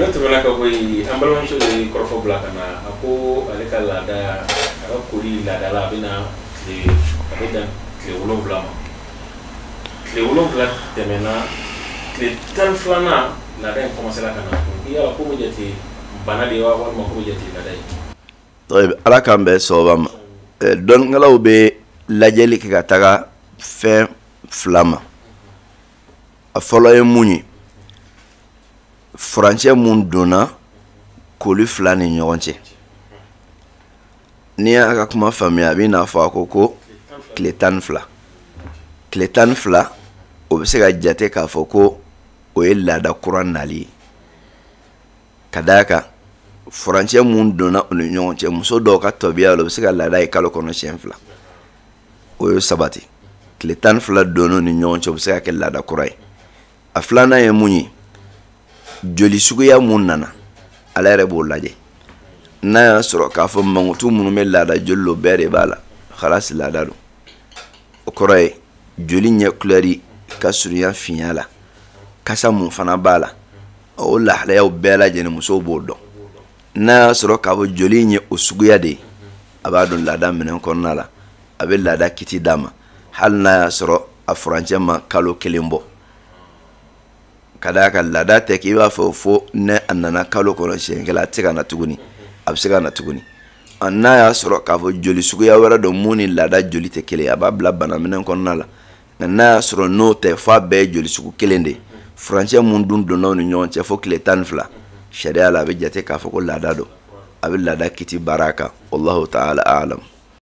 n'o tɛmɛna ka bɔ yen an balimamuso de ye kɔrɔfɔ bila ka na a ko ale ka laada a ka koli laada la a bɛ na tile a bɛ dan tile wolonwula ma tile wolonwula tɛmɛna tile tan ni filanan laada in kɔmasera ka na i yala ko bɛ jate bana de ye wa walima ko bɛ jate laada ye. ala k'an bɛn eh, sababa ma dɔnnikɛlaw bɛ lajɛli kɛ ka taga fɛn fila ma a fɔlɔ ye mun ye. furancɛ mun donna koli fila ni ɲɔgɔn cɛ n'i y'a ka kuma faamuya a b'i n'a fɔ a ko ko tile tan ni fila tile tan ni fila o bɛ se ka jate k'a fɔ ko o ye laada kura nali ye ka d'a kan furancɛ mun donna u ni ɲɔgɔn cɛ muso dɔw ka tɔbiya la o bɛ se ka laada ye kalo kɔnɔ siɲɛ fila o ye sabati tile tan ni fila donna u ni ɲɔgɔn cɛ o bɛ se ka kɛ laada kura ye a filanan ye mun ye joli suguya mun nana ala yɛrɛ b'o lajɛ n'a y'a sɔrɔ k'a fɔ mankutu minnu bɛ laada joli lo bɛɛ de b'a la halasi laada don o kɔrɔ ye joli ɲɛ kulɛri ka surunya finya la kasa mun fana b'a la o lahalayaw bɛɛ lajɛlen musow b'o dɔn n'a y'a sɔrɔ k'a fɔ joli in o suguya de ye a b'a dɔn laada minɛn kɔnɔna la a bɛ laada kiti d'a ma hali n'a y'a sɔrɔ a furancɛ ma kalo kelen bɔ kada ka lada kan tɛ k'i b'a fɔ fo ne a nana kalo kɔnɔ siɲɛ kelen a tɛ se ka na tuguni a bɛ se ka na tuguni a n'a y'a sɔrɔ k'a fɔ joli suguya wɛrɛ dɔ mun ni lada joli tɛ kelen ye a b'a bila banaminɛn kɔnɔna la nka n'a y'a sɔrɔ n'o tɛ f'a bɛɛ ye joli sugu kelen de ye furancɛ mun dun donna u ni ɲɔgɔn cɛ fo tile tan ni fila sariya la a bɛ jate k'a fɔ ko laada don a bɛ laada kiti baara kan wallahu ta'ala alam